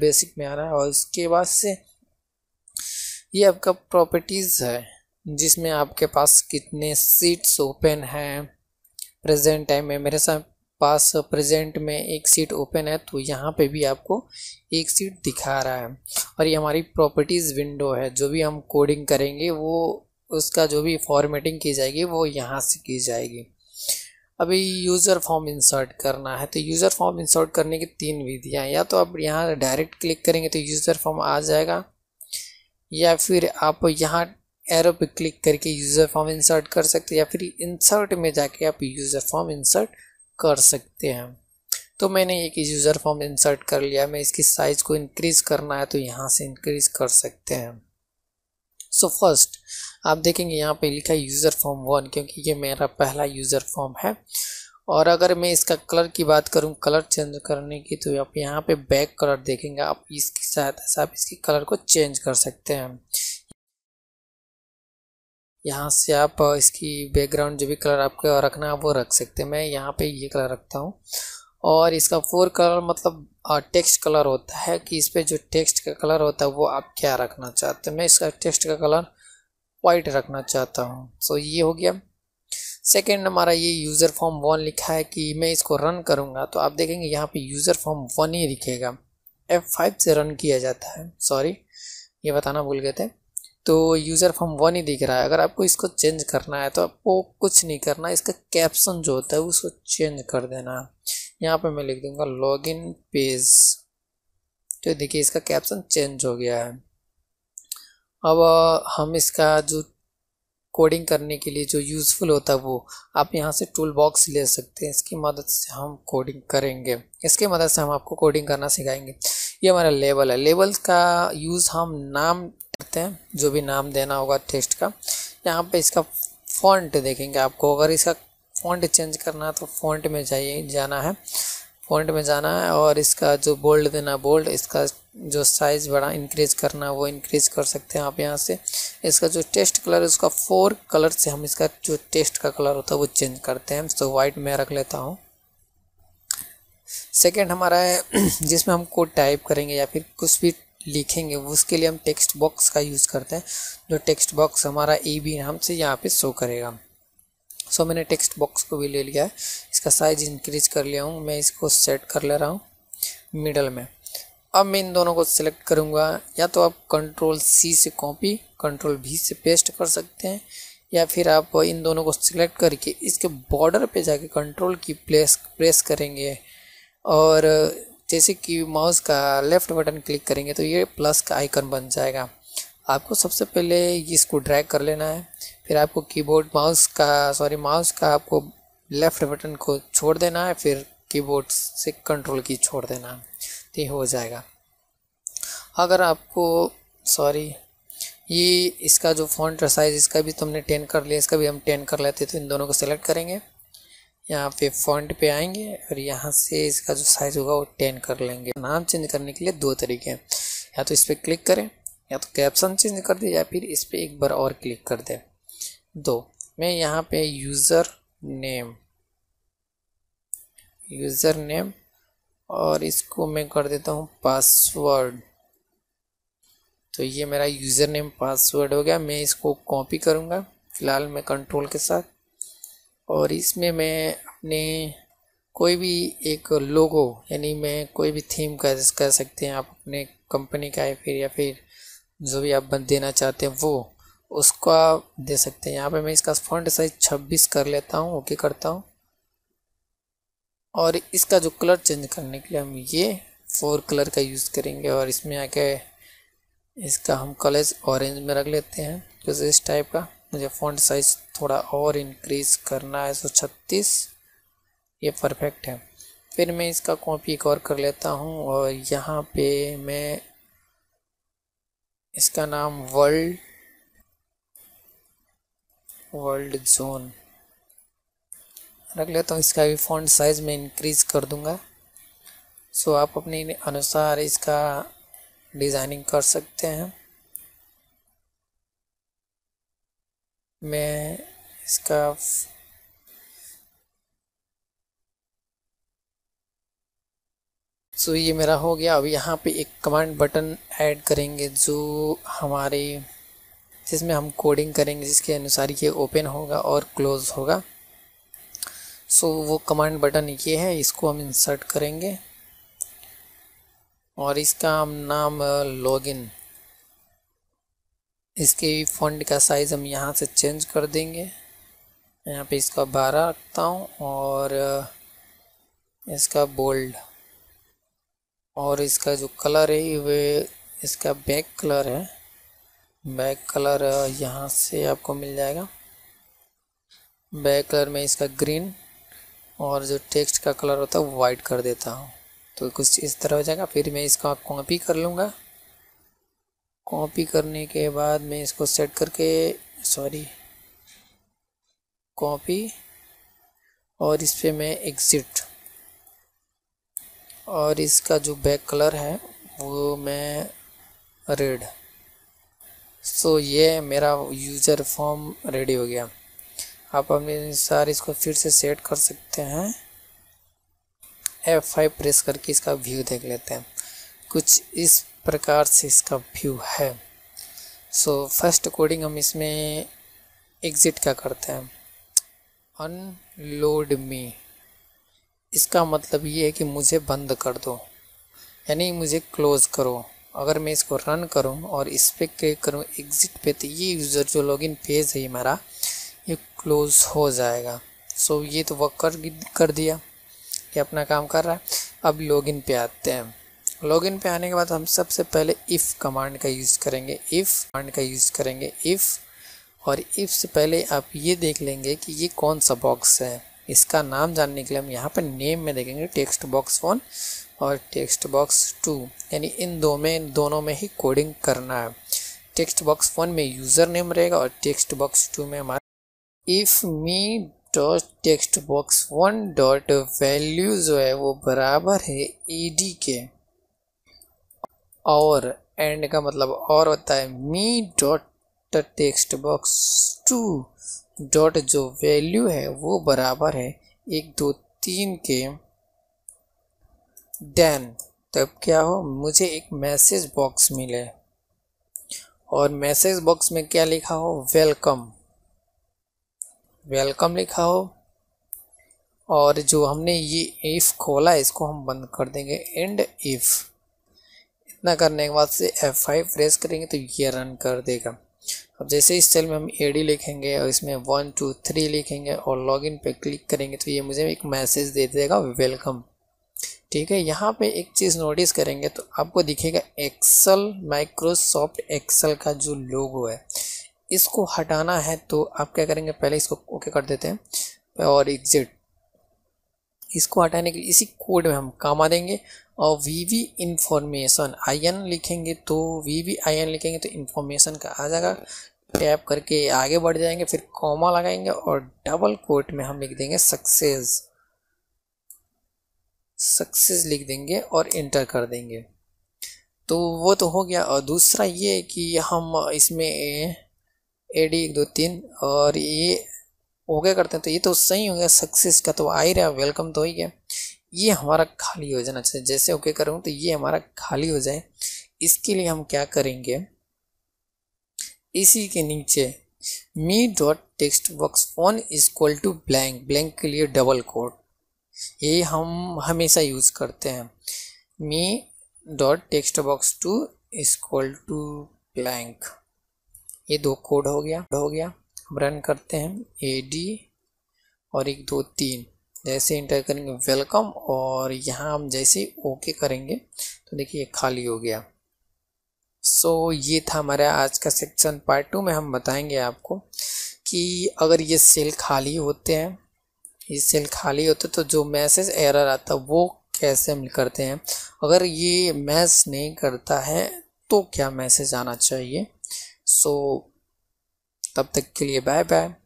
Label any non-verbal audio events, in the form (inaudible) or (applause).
basic में आ रहा है और इसके बाद से ये आपका प्रॉपर्टीज़ है जिसमें आपके पास कितने सीट्स ओपन हैं प्रेजेंट टाइम में मेरे साथ पास प्रेजेंट में एक सीट ओपन है तो यहाँ पे भी आपको एक सीट दिखा रहा है और ये हमारी प्रॉपर्टीज़ विंडो है जो भी हम कोडिंग करेंगे वो उसका जो भी फॉर्मेटिंग की जाएगी वो यहाँ से की जाएगी अभी यूज़र फॉर्म इंसर्ट करना है तो यूज़र फॉर्म इंसर्ट करने की तीन विधियाँ या तो आप यहाँ डायरेक्ट क्लिक करेंगे तो यूज़र फॉर्म आ जाएगा या फिर आप यहाँ एरो पे क्लिक करके यूज़र फॉर्म इंसर्ट कर सकते हैं या फिर इंसर्ट में जाके आप यूज़र फॉर्म इंसर्ट कर सकते हैं तो मैंने एक यूज़र फॉर्म इंसर्ट कर लिया मैं इसकी साइज़ को इंक्रीज़ करना है तो यहाँ से इंक्रीज़ कर सकते हैं सो so फर्स्ट आप देखेंगे यहाँ पे लिखा है यूज़र फॉर्म वन क्योंकि ये मेरा पहला यूज़र फॉर्म है और अगर मैं इसका कलर की बात करूँ कलर चेंज करने की तो आप यहाँ पे बैक कलर देखेंगे आप इसकी सहायता से आप इसकी कलर को चेंज कर सकते हैं यहाँ से आप इसकी बैकग्राउंड जो भी कलर आपको रखना है वो रख सकते हैं मैं यहाँ पे ये कलर रखता हूँ और इसका फोर कलर मतलब टेक्स्ट कलर होता है कि इस पर जो टेक्स्ट का कलर होता है वो आप क्या रखना चाहते हैं मैं इसका टेक्स्ट का कलर वाइट रखना चाहता हूँ सो ये हो गया सेकेंड हमारा ये यूज़र फॉर्म वन लिखा है कि मैं इसको रन करूँगा तो आप देखेंगे यहाँ पे यूज़र फॉर्म वन ही लिखेगा एफ फाइव से रन किया जाता है सॉरी ये बताना भूल गए थे तो यूज़र फॉर्म वन ही दिख रहा है अगर आपको इसको चेंज करना है तो आपको कुछ नहीं करना इसका कैप्शन जो होता है उसको चेंज कर देना है यहाँ पे मैं लिख दूंगा लॉगिन पेज तो देखिए इसका कैप्शन चेंज हो गया है अब हम इसका जो कोडिंग करने के लिए जो यूज़फुल होता है वो आप यहाँ से टूल बॉक्स ले सकते हैं इसकी मदद से हम कोडिंग करेंगे इसके मदद से हम आपको कोडिंग करना सिखाएंगे ये हमारा लेबल है लेबल का यूज़ हम नाम करते हैं जो भी नाम देना होगा टेस्ट का यहाँ पे इसका फॉन्ट देखेंगे आपको अगर इसका फ़ॉन्ट चेंज करना है तो फ़ॉन्ट में जाइए जाना है फ़ॉन्ट में जाना है और इसका जो बोल्ड देना बोल्ड इसका जो साइज़ बड़ा इंक्रीज करना वो इंक्रीज कर सकते हैं आप यहाँ से इसका जो टेस्ट कलर है उसका फोर कलर से हम इसका जो टेस्ट का कलर होता है वो चेंज करते हैं तो वाइट में रख लेता हूँ सेकेंड हमारा है (clears throat) जिसमें हमको टाइप करेंगे या फिर कुछ भी लिखेंगे उसके लिए हम टेक्स्ट बॉक्स का यूज़ करते हैं जो टेक्स्ट बॉक्स हमारा ई बी नाम से यहाँ पे शो करेगा सो मैंने टेक्स्ट बॉक्स को भी ले लिया है इसका साइज इंक्रीज कर लिया हूँ मैं इसको सेट कर ले रहा हूँ मिडल में अब मैं इन दोनों को सिलेक्ट करूँगा या तो आप कंट्रोल सी से कॉपी कंट्रोल भी से पेस्ट कर सकते हैं या फिर आप इन दोनों को सिलेक्ट करके इसके बॉर्डर पे जाके कंट्रोल की प्लेस प्रेस करेंगे और जैसे कि माउस का लेफ़्ट बटन क्लिक करेंगे तो ये प्लस का आइकन बन जाएगा आपको सबसे पहले इसको ड्रैग कर लेना है फिर आपको कीबोर्ड माउस का सॉरी माउस का आपको लेफ़्ट बटन को छोड़ देना है फिर कीबोर्ड से कंट्रोल की छोड़ देना है तो हो जाएगा अगर आपको सॉरी ये इसका जो फॉन्ट साइज़ इसका भी तुमने टेन कर लिया इसका भी हम टेन कर लेते तो इन दोनों को सिलेक्ट करेंगे यहाँ पे फॉन्ट पे आएंगे और यहाँ से इसका जो साइज़ होगा वो टेन कर लेंगे नाम चेंज करने के लिए दो तरीके हैं या तो इस पर क्लिक करें या तो कैप्शन चेंज कर दें या फिर इस पर एक बार और क्लिक कर दें दो मैं यहाँ पे यूज़र नेम यूज़र नेम और इसको मैं कर देता हूँ पासवर्ड तो ये मेरा यूज़र नेम पासवर्ड हो गया मैं इसको कॉपी करूँगा फ़िलहाल मैं कंट्रोल के साथ और इसमें मैं अपने कोई भी एक लोगो यानी मैं कोई भी थीम का कर सकते हैं आप अपने कंपनी का या फिर या फिर जो भी आप बंद देना चाहते हैं वो उसका दे सकते हैं यहाँ पे मैं इसका फॉन्ट साइज 26 कर लेता हूँ ओके करता हूँ और इसका जो कलर चेंज करने के लिए हम ये फोर कलर का यूज़ करेंगे और इसमें आके इसका हम कलर्स ऑरेंज में रख लेते हैं क्योंकि तो इस टाइप का मुझे फॉन्ट साइज थोड़ा और इंक्रीज करना है सो छत्तीस ये परफेक्ट है फिर मैं इसका कॉपी एक और कर लेता हूँ और यहाँ पे मैं इसका नाम वर्ल्ड वर्ल्ड जोन रख लेता हूँ इसका भी फ़ॉन्ट साइज़ में इंक्रीज कर दूंगा सो आप अपने अनुसार इसका डिज़ाइनिंग कर सकते हैं मैं इसका सो ये मेरा हो गया अब यहाँ पे एक कमांड बटन ऐड करेंगे जो हमारे जिसमें हम कोडिंग करेंगे जिसके अनुसार ये ओपन होगा और क्लोज़ होगा सो so, वो कमांड बटन ये है इसको हम इंसर्ट करेंगे और इसका हम नाम लॉगिन इसके फंड का साइज़ हम यहाँ से चेंज कर देंगे यहाँ पे इसका बारह रखता हूँ और इसका बोल्ड और इसका जो कलर है वे इसका बैक कलर है बैक कलर यहाँ से आपको मिल जाएगा बैक कलर में इसका ग्रीन और जो टेक्स्ट का कलर होता है वो वाइट कर देता हूँ तो कुछ इस तरह हो जाएगा फिर मैं इसका कॉपी कर लूँगा कॉपी करने के बाद मैं इसको सेट करके सॉरी कॉपी और इस पर मैं एग्ज़िट और इसका जो बैक कलर है वो मैं रेड सो so, ये मेरा यूज़र फॉर्म रेडी हो गया आप अपने अनुसार इसको फिर से सेट कर सकते हैं F5 प्रेस करके इसका व्यू देख लेते हैं कुछ इस प्रकार से इसका व्यू है सो फर्स्ट कोडिंग हम इसमें एग्ज़िट का करते हैं अनलोड मी इसका मतलब ये है कि मुझे बंद कर दो यानी मुझे क्लोज़ करो अगर मैं इसको रन करूँ और इस पर क्लिक करूँ एग्ज़िट पे तो ये यूज़र जो लॉगिन पेज है हमारा ये क्लोज़ हो जाएगा सो ये तो वर्क कर कर दिया ये अपना काम कर रहा है अब लॉगिन पे आते हैं लॉगिन पे आने के बाद हम सबसे पहले इफ़ कमांड का यूज़ करेंगे इफ़ कमांड का यूज़ करेंगे इफ़ और इफ़ से पहले आप ये देख लेंगे कि ये कौन सा बॉक्स है इसका नाम जानने के लिए हम यहाँ पर नेम में देखेंगे टेक्स्ट बॉक्स वन और टेक्स्ट बॉक्स टू यानी इन दो में इन दोनों में ही कोडिंग करना है टेक्स्ट बॉक्स वन में यूज़र नेम रहेगा और टेक्स्ट बॉक्स टू में हमारा if me dot text box one dot value जो है वो बराबर है ई डी के और एंड का मतलब और होता है me dot text box two dot जो वैल्यू है वो बराबर है एक दो तीन के देन तब क्या हो मुझे एक मैसेज बॉक्स मिले और मैसेज बॉक्स में क्या लिखा हो वेलकम वेलकम लिखा हो और जो हमने ये इफ़ खोला इसको हम बंद कर देंगे एंड इफ़ इतना करने के बाद से फाइव प्रेस करेंगे तो ये रन कर देगा अब जैसे इस सेल में हम ए लिखेंगे और इसमें वन टू थ्री लिखेंगे और लॉगिन पे क्लिक करेंगे तो ये मुझे एक मैसेज दे देगा वेलकम ठीक है यहाँ पे एक चीज़ नोटिस करेंगे तो आपको दिखेगा एक्सल माइक्रोसॉफ्ट एक्सल का जो लोगो है इसको हटाना है तो आप क्या करेंगे पहले इसको ओके कर देते हैं और एग्जिट इसको हटाने के लिए इसी कोड में हम कामा देंगे और वी वी इन्फॉर्मेशन आयन लिखेंगे तो वी वी एन लिखेंगे तो इन्फॉर्मेशन का आ जाएगा टैप करके आगे बढ़ जाएंगे फिर कॉमा लगाएंगे और डबल कोट में हम लिख देंगे सक्सेस सक्सेस लिख देंगे और इंटर कर देंगे तो वो तो हो गया और दूसरा ये कि हम इसमें ए डी एक दो तीन और ये हो गया करते हैं तो ये तो सही हो गया सक्सेस का तो आ ही रहा वेलकम तो ही गया ये हमारा खाली हो जाना चाहिए जैसे ओके करूँ तो ये हमारा खाली हो जाए इसके लिए हम क्या करेंगे इसी के नीचे me dot text box one is equal to blank blank के लिए डबल कोट ये हम हमेशा यूज़ करते हैं me dot text box two equal to blank ये दो कोड हो गया हो गया रन करते हैं ए डी और एक दो तीन जैसे इंटर करेंगे वेलकम और यहाँ हम जैसे ओके करेंगे तो देखिए ये खाली हो गया सो so, ये था हमारा आज का सेक्शन पार्ट टू में हम बताएंगे आपको कि अगर ये सेल खाली होते हैं ये सेल खाली होते तो जो मैसेज एरर आता वो कैसे हम करते हैं अगर ये मैस नहीं करता है तो क्या मैसेज आना चाहिए सो so, तब तक के लिए बाय बाय